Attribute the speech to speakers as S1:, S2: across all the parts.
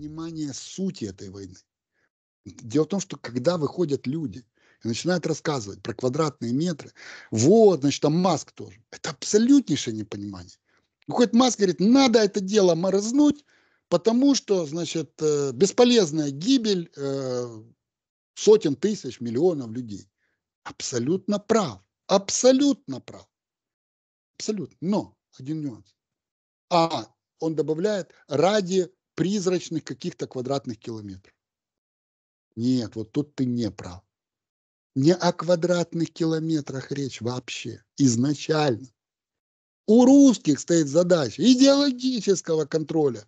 S1: понимание сути этой войны. Дело в том, что когда выходят люди и начинают рассказывать про квадратные метры, вот, значит, там Маск тоже. Это абсолютнейшее непонимание. Выходит Маск говорит, надо это дело морознуть, потому что, значит, э, бесполезная гибель э, сотен тысяч, миллионов людей. Абсолютно прав. Абсолютно прав. Абсолютно. Но один нюанс. А он добавляет ради призрачных каких-то квадратных километров. Нет, вот тут ты не прав. Не о квадратных километрах речь вообще, изначально. У русских стоит задача идеологического контроля,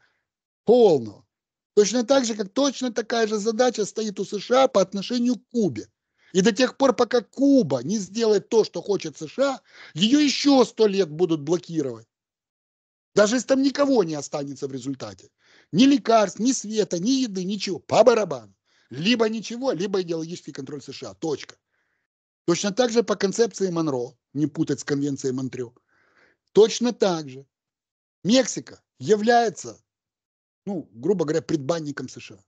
S1: полного. Точно так же, как точно такая же задача стоит у США по отношению к Кубе. И до тех пор, пока Куба не сделает то, что хочет США, ее еще сто лет будут блокировать. Даже если там никого не останется в результате. Ни лекарств, ни света, ни еды, ничего. По барабану. Либо ничего, либо идеологический контроль США. Точка. Точно так же по концепции Монро, не путать с конвенцией Монтрё. Точно так же. Мексика является, ну, грубо говоря, предбанником США.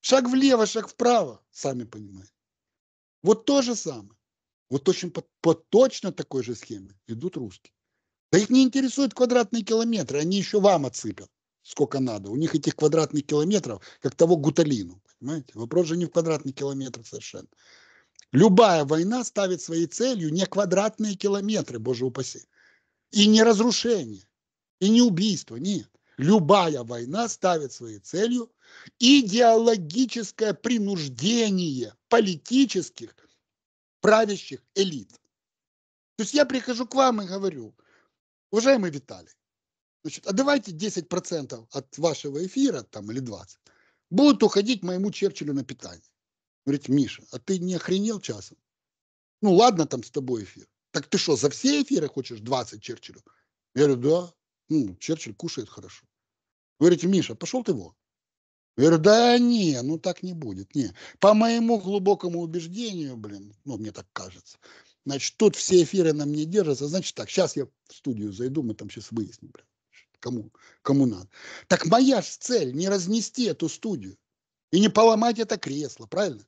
S1: Шаг влево, шаг вправо, сами понимаете. Вот то же самое. Вот точно, по, по точно такой же схеме идут русские. Да их не интересуют квадратные километры, они еще вам отсыпят сколько надо. У них этих квадратных километров, как того гуталину. Понимаете? Вопрос же не в квадратных километрах совершенно. Любая война ставит своей целью не квадратные километры, боже упаси, и не разрушение, и не убийство, нет. Любая война ставит своей целью идеологическое принуждение политических правящих элит. То есть я прихожу к вам и говорю, уважаемый Виталий, Значит, а давайте 10% от вашего эфира, там, или 20, будут уходить моему Черчиллю на питание. Говорит, Миша, а ты не охренел часом? Ну ладно там с тобой эфир. Так ты что, за все эфиры хочешь 20 Черчиллю? Я говорю, да. Ну, Черчилль кушает хорошо. Говорите, Миша, пошел ты вон. Я говорю, да не, ну так не будет, не. По моему глубокому убеждению, блин, ну мне так кажется, значит, тут все эфиры на мне держатся, значит так, сейчас я в студию зайду, мы там сейчас выясним, блин кому, кому надо. Так моя же цель не разнести эту студию и не поломать это кресло, правильно?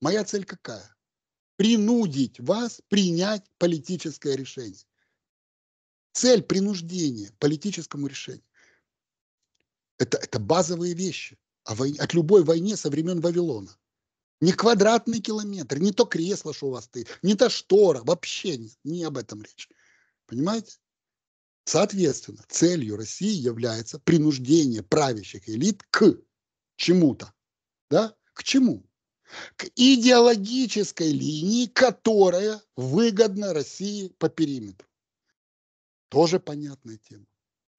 S1: Моя цель какая? Принудить вас принять политическое решение. Цель принуждения политическому решению. Это, это базовые вещи о войне, от любой войне со времен Вавилона. Не квадратный километр, не то кресло, что у вас стоит, не то штора, вообще не, не об этом речь. Понимаете? Соответственно, целью России является принуждение правящих элит к чему-то. Да? К чему? К идеологической линии, которая выгодна России по периметру. Тоже понятная тема.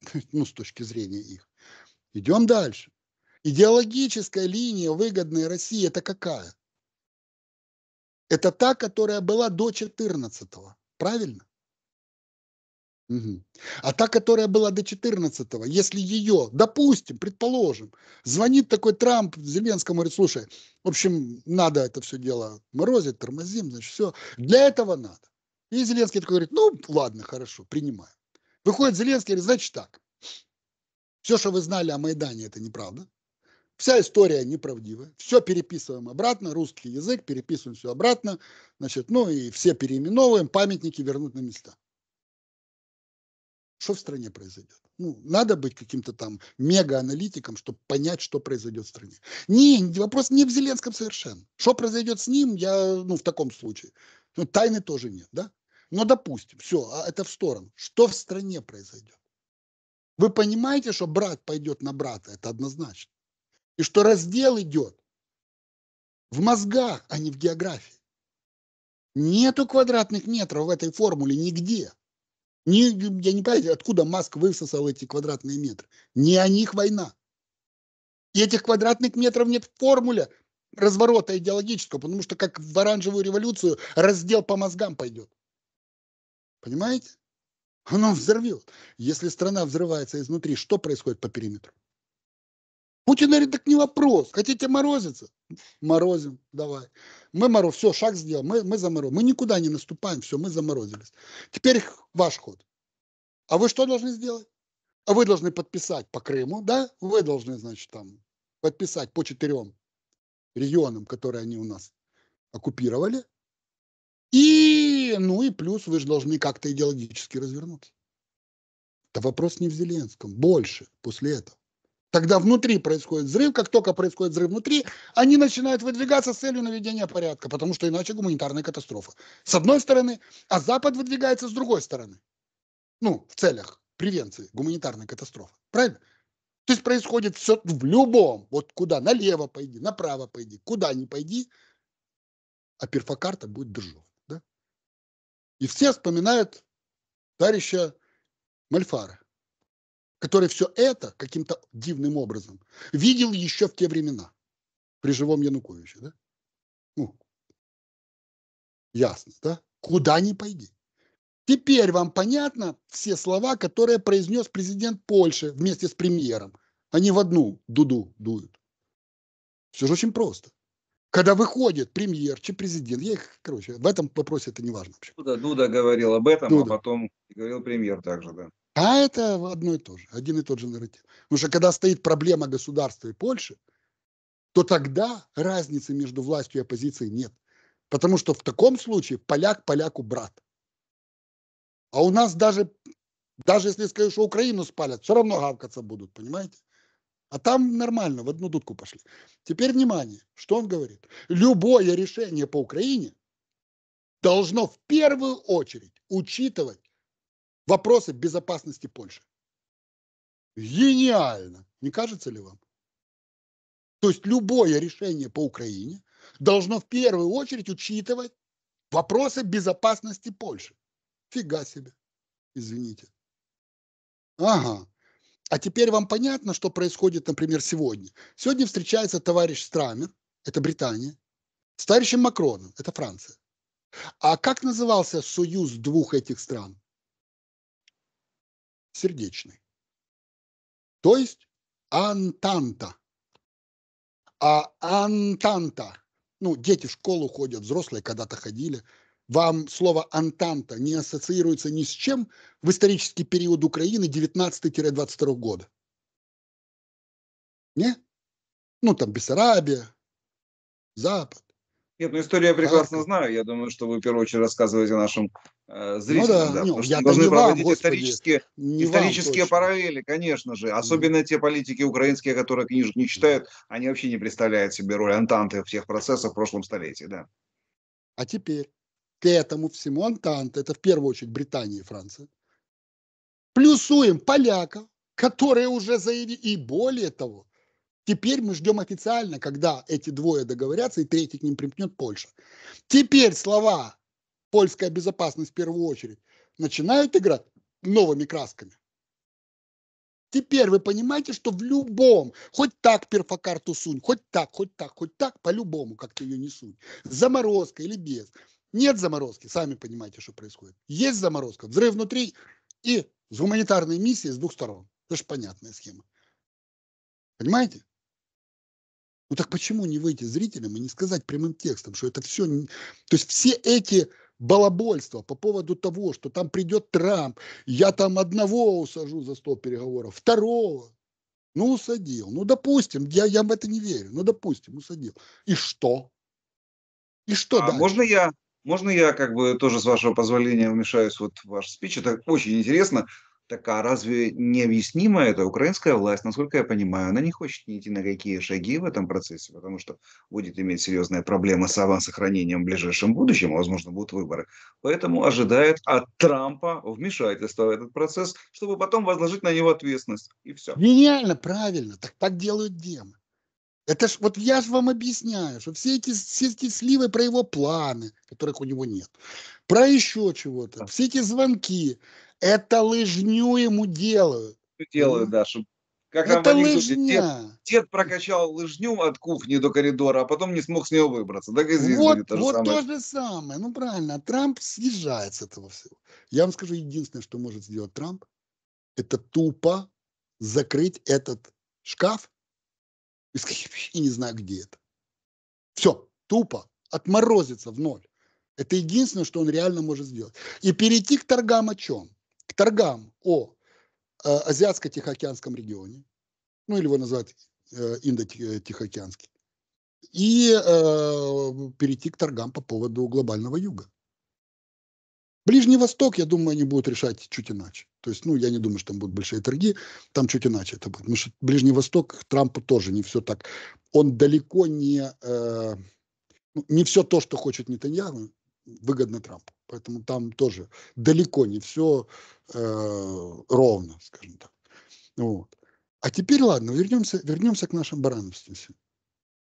S1: Ну, с точки зрения их. Идем дальше. Идеологическая линия, выгодная России, это какая? Это та, которая была до 14-го. Правильно? Угу. А та, которая была до 14-го, если ее, допустим, предположим, звонит такой Трамп Зеленскому, говорит, слушай, в общем, надо это все дело морозить, тормозим, значит, все. Для этого надо. И Зеленский такой говорит, ну, ладно, хорошо, принимаю. Выходит Зеленский, говорит, значит так, все, что вы знали о Майдане, это неправда. Вся история неправдивая. Все переписываем обратно, русский язык, переписываем все обратно. Значит, ну и все переименовываем, памятники вернут на места что в стране произойдет. Ну, надо быть каким-то там мега-аналитиком, чтобы понять, что произойдет в стране. Не, вопрос не в Зеленском совершенно. Что произойдет с ним, я, ну, в таком случае. Ну, тайны тоже нет, да? Но допустим, все, а это в сторону. Что в стране произойдет? Вы понимаете, что брат пойдет на брата, это однозначно. И что раздел идет в мозгах, а не в географии. Нету квадратных метров в этой формуле нигде. Не, я не понимаю, откуда Маск высосал эти квадратные метры. Не о них война. И этих квадратных метров нет в формуле разворота идеологического, потому что как в оранжевую революцию раздел по мозгам пойдет. Понимаете? Оно взорвет. Если страна взрывается изнутри, что происходит по периметру? Путин говорит, так не вопрос. Хотите морозиться? морозим, давай. Мы мороз, все, шаг сделал, мы, мы заморозили. Мы никуда не наступаем, все, мы заморозились. Теперь ваш ход. А вы что должны сделать? А вы должны подписать по Крыму, да? Вы должны, значит, там подписать по четырем регионам, которые они у нас оккупировали. И, ну и плюс вы же должны как-то идеологически развернуться. это вопрос не в Зеленском, больше после этого. Тогда внутри происходит взрыв, как только происходит взрыв внутри, они начинают выдвигаться с целью наведения порядка, потому что иначе гуманитарная катастрофа. С одной стороны, а Запад выдвигается с другой стороны. Ну, в целях превенции гуманитарной катастрофы. Правильно? То есть происходит все в любом, вот куда, налево пойди, направо пойди, куда не пойди, а перфокарта будет Держов. Да? И все вспоминают товарища Мальфара который все это каким-то дивным образом видел еще в те времена, при живом Януковиче, да? Ну, ясно, да? Куда не пойди. Теперь вам понятно все слова, которые произнес президент Польши вместе с премьером. Они в одну дуду дуют. Все же очень просто. Когда выходит премьер чи президент, я их, короче, в этом вопросе это не важно вообще.
S2: Дуда, Дуда говорил об этом, а Дуда. а потом говорил премьер также, да.
S1: А это одно и то же, один и тот же нарратив. Потому что когда стоит проблема государства и Польши, то тогда разницы между властью и оппозицией нет. Потому что в таком случае поляк поляку брат. А у нас даже, даже если скажу, что Украину спалят, все равно гавкаться будут, понимаете? А там нормально, в одну дудку пошли. Теперь внимание, что он говорит. Любое решение по Украине должно в первую очередь учитывать вопросы безопасности Польши. Гениально, не кажется ли вам? То есть любое решение по Украине должно в первую очередь учитывать вопросы безопасности Польши. Фига себе, извините. Ага. А теперь вам понятно, что происходит, например, сегодня. Сегодня встречается товарищ Страмер, это Британия, с товарищем Макроном, это Франция. А как назывался союз двух этих стран? сердечный. То есть антанта. А антанта, ну, дети в школу ходят, взрослые когда-то ходили, вам слово «антанта» не ассоциируется ни с чем в исторический период Украины 19-22 года. Не? Ну, там Бессарабия, Запад. Нет, ну историю
S2: я прекрасно а, знаю. Я думаю, что вы в первую очередь рассказываете нашим э, ну зрителям. Ну да, да, нет, ну, я должны не проводить вам, исторические,
S1: не исторические
S2: вам, параллели, конечно же. Особенно mm. те политики украинские, которые книжек не читают, они вообще не представляют себе роль Антанты в тех процессах в прошлом столетии. Да.
S1: А теперь к этому всему Антанта, это в первую очередь Британия и Франция, плюсуем поляка, которые уже заявили, и более того, Теперь мы ждем официально, когда эти двое договорятся, и третий к ним примкнет Польша. Теперь слова «польская безопасность» в первую очередь начинают играть новыми красками. Теперь вы понимаете, что в любом, хоть так перфокарту сунь, хоть так, хоть так, хоть так, по-любому, как то ее не сунь, заморозка или без. Нет заморозки, сами понимаете, что происходит. Есть заморозка, взрыв внутри и с гуманитарной миссией с двух сторон. Это же понятная схема. Понимаете? Ну так почему не выйти зрителям и не сказать прямым текстом, что это все... То есть все эти балабольства по поводу того, что там придет Трамп, я там одного усажу за стол переговоров, второго. Ну, усадил. Ну, допустим, я, я в это не верю. Ну, допустим, усадил. И что? И
S2: что а дальше? Можно я, можно я как бы тоже, с вашего позволения, вмешаюсь вот в ваш спич? Это очень интересно. Так а разве необъяснимо это? Украинская власть, насколько я понимаю, она не хочет ни идти на какие шаги в этом процессе, потому что будет иметь серьезные проблемы с авансохранением в ближайшем будущем, а, возможно, будут выборы. Поэтому ожидает от Трампа вмешательства в этот процесс, чтобы потом возложить на него ответственность.
S1: И все. Гениально, правильно. Так так делают демы. Это ж, вот я же вам объясняю, что все эти, все эти сливы про его планы, которых у него нет, про еще чего-то, все эти звонки, это лыжню ему делают.
S2: Делают, да, чтобы
S1: как это там анекдоте, дед,
S2: дед прокачал лыжню от кухни до коридора, а потом не смог с нее выбраться. Так и здесь вот, будет то же вот самое. то
S1: же самое. Ну правильно, а Трамп съезжает с этого всего. Я вам скажу, единственное, что может сделать Трамп, это тупо закрыть этот шкаф и, сказать, и не знаю, где это. Все, тупо, отморозиться в ноль. Это единственное, что он реально может сделать. И перейти к торгам о чем? к торгам о э, Азиатско-Тихоокеанском регионе, ну или его называют э, Индо-Тихоокеанский, э, и э, перейти к торгам по поводу глобального юга. Ближний Восток, я думаю, они будут решать чуть иначе. То есть, ну, я не думаю, что там будут большие торги, там чуть иначе это будет. Потому что Ближний Восток Трампу тоже не все так. Он далеко не... Э, ну, не все то, что хочет Нетаньяху, выгодно Трампу. Поэтому там тоже далеко не все э, ровно, скажем так. Вот. А теперь, ладно, вернемся, вернемся к нашим барановским.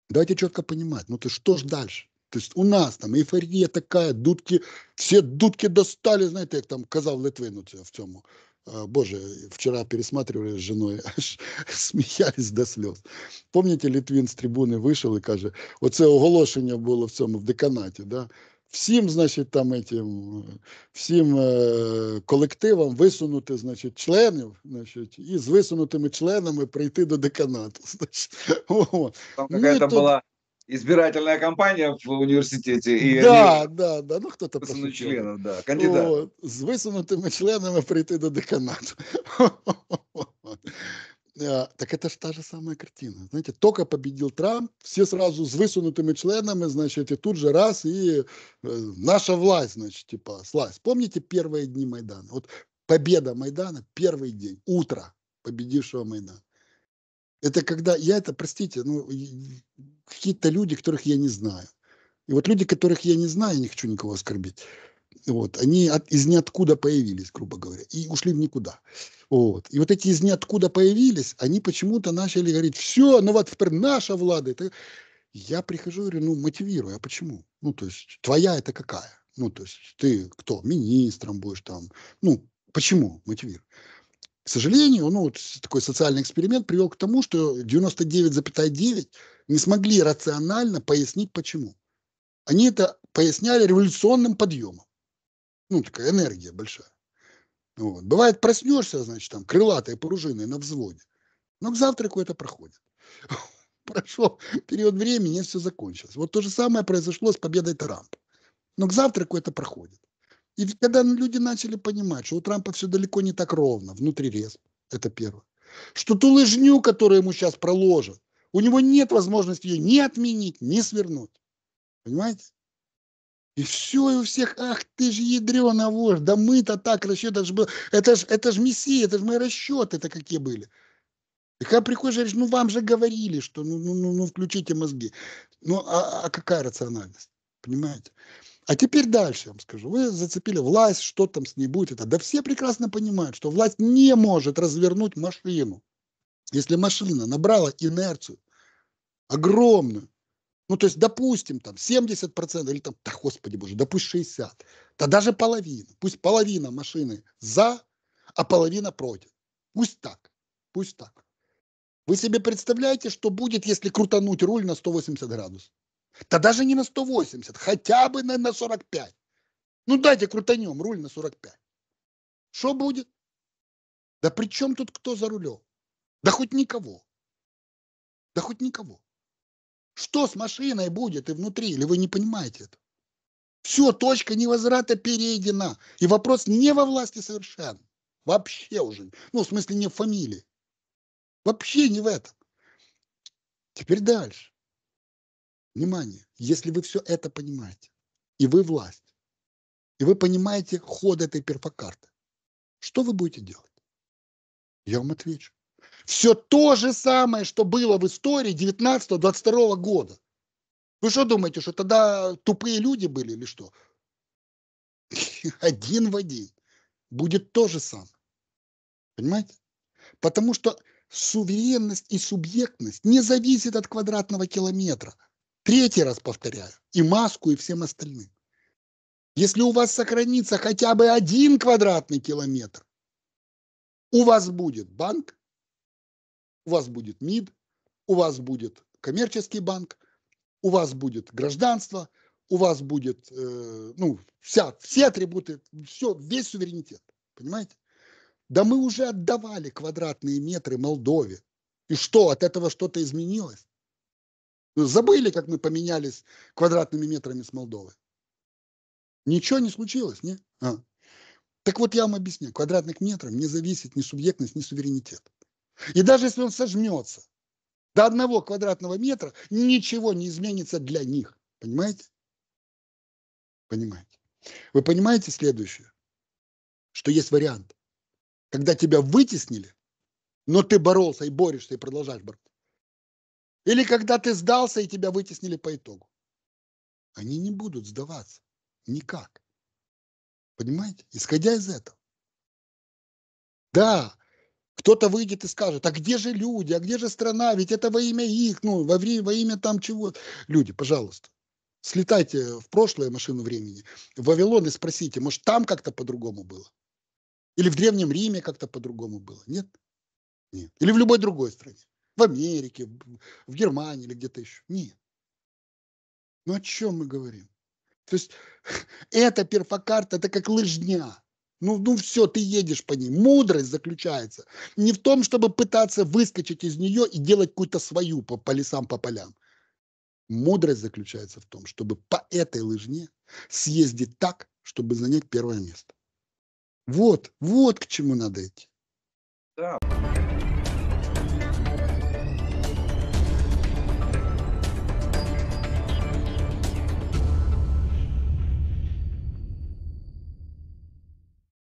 S1: Давайте четко понимать, ну ты что ж дальше? То есть у нас там эйфория такая, дудки, все дудки достали, знаете, как там Казал Литвину в цьому. Э, боже, вчера пересматривали с женой, аж смеялись до слез. Помните, Литвин с трибуны вышел и каже, оце оголошення було в цьому, в деканаті, да? всім, значить, там этим, всім е, колективам висунути, значить, членів, значить, і з висунутими членами прийти до деканату. Значить.
S2: Там якась ну, була избирательная кампания в университете. И да, они...
S1: да, да, ну кто-то Высунут да, кандидат. Вот, с высунутыми членами прийти до деканату. Э, так это же та же самая картина. Знаете, только победил Трамп, все сразу с высунутыми членами, значит, и тут же раз, и э, наша власть, значит, типа, слазь. Помните первые дни Майдана? Вот победа Майдана, первый день, утро победившего Майдана. Это когда, я это, простите, ну, какие-то люди, которых я не знаю. И вот люди, которых я не знаю, я не хочу никого оскорбить. Вот. Они от, из ниоткуда появились, грубо говоря, и ушли в никуда. Вот. И вот эти из ниоткуда появились, они почему-то начали говорить, все, ну вот теперь наша влада. Это... Я прихожу и говорю, ну мотивирую, а почему? Ну то есть твоя это какая? Ну то есть ты кто? Министром будешь там? Ну почему Мотивируй. К сожалению, ну, вот такой социальный эксперимент привел к тому, что 99,9 не смогли рационально пояснить, почему. Они это поясняли революционным подъемом. Ну, такая энергия большая. Вот. Бывает, проснешься, значит, там, крылатые пружины на взводе. Но к завтраку это проходит. Прошел период времени, и все закончилось. Вот то же самое произошло с победой Трампа. Но к завтраку это проходит. И когда люди начали понимать, что у Трампа все далеко не так ровно, внутри рез, это первое. Что ту лыжню, которую ему сейчас проложат, у него нет возможности ее ни отменить, ни свернуть. Понимаете? И все, и у всех, ах, ты же ядрена вождь, да мы-то так расчеты это же был, это же, это же мессия, это же мои расчеты это какие были. И когда приходишь, говоришь, ну вам же говорили, что ну, ну, ну, ну включите мозги. Ну а, а какая рациональность, понимаете? А теперь дальше я вам скажу. Вы зацепили власть, что там с ней будет. Это. Да все прекрасно понимают, что власть не может развернуть машину. Если машина набрала инерцию огромную, ну, то есть, допустим, там 70% или там, да господи боже, да пусть 60, да даже половина, пусть половина машины за, а половина против. Пусть так, пусть так. Вы себе представляете, что будет, если крутануть руль на 180 градусов? Да даже не на 180, хотя бы на, на 45. Ну дайте крутанем руль на 45. Что будет? Да при чем тут кто за рулем? Да хоть никого. Да хоть никого. Что с машиной будет и внутри? Или вы не понимаете это? Все, точка невозврата перейдена. И вопрос не во власти совершенно. Вообще уже. Ну, в смысле, не в фамилии. Вообще не в этом. Теперь дальше. Внимание. Если вы все это понимаете, и вы власть, и вы понимаете ход этой перфокарты, что вы будете делать? Я вам отвечу. Все то же самое, что было в истории 19-22 года. Вы что думаете, что тогда тупые люди были или что? Один в один. Будет то же самое. Понимаете? Потому что суверенность и субъектность не зависит от квадратного километра. Третий раз повторяю. И маску, и всем остальным. Если у вас сохранится хотя бы один квадратный километр, у вас будет банк, у вас будет МИД, у вас будет коммерческий банк, у вас будет гражданство, у вас будет, э, ну, вся, все атрибуты, все, весь суверенитет, понимаете? Да мы уже отдавали квадратные метры Молдове. И что, от этого что-то изменилось? Ну, забыли, как мы поменялись квадратными метрами с Молдовы? Ничего не случилось, не? А. Так вот я вам объясню, квадратных метров не зависит ни субъектность, ни суверенитет. И даже если он сожмется до одного квадратного метра, ничего не изменится для них. Понимаете? Понимаете. Вы понимаете следующее, что есть вариант, когда тебя вытеснили, но ты боролся и борешься и продолжаешь бороться. Или когда ты сдался и тебя вытеснили по итогу. Они не будут сдаваться никак. Понимаете? Исходя из этого. Да, кто-то выйдет и скажет, а где же люди, а где же страна, ведь это во имя их, ну, во, время, во имя там чего. Люди, пожалуйста, слетайте в прошлое машину времени, в Вавилон и спросите, может, там как-то по-другому было? Или в Древнем Риме как-то по-другому было? Нет? Нет. Или в любой другой стране? В Америке, в Германии или где-то еще? Нет. Ну о чем мы говорим? То есть эта перфокарта, это как лыжня. Ну, ну все, ты едешь по ней. Мудрость заключается не в том, чтобы пытаться выскочить из нее и делать какую-то свою по, по лесам, по полям. Мудрость заключается в том, чтобы по этой лыжне съездить так, чтобы занять первое место. Вот, вот к чему надо идти.
S2: Да.